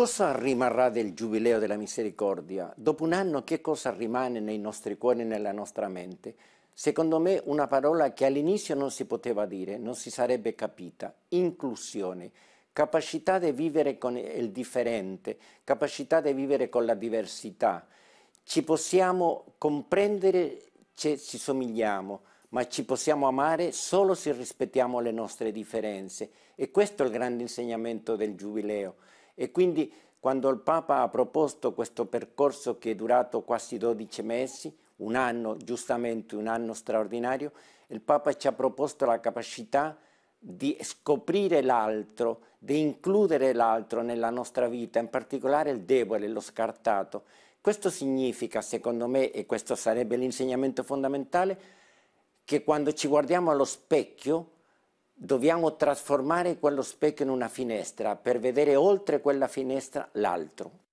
Cosa rimarrà del Giubileo della Misericordia? Dopo un anno che cosa rimane nei nostri cuori e nella nostra mente? Secondo me una parola che all'inizio non si poteva dire, non si sarebbe capita, inclusione, capacità di vivere con il differente, capacità di vivere con la diversità. Ci possiamo comprendere, se ci somigliamo, ma ci possiamo amare solo se rispettiamo le nostre differenze. E questo è il grande insegnamento del Giubileo. E quindi quando il Papa ha proposto questo percorso che è durato quasi 12 mesi, un anno, giustamente un anno straordinario, il Papa ci ha proposto la capacità di scoprire l'altro, di includere l'altro nella nostra vita, in particolare il debole, lo scartato. Questo significa, secondo me, e questo sarebbe l'insegnamento fondamentale, che quando ci guardiamo allo specchio dobbiamo trasformare quello specchio in una finestra per vedere oltre quella finestra l'altro.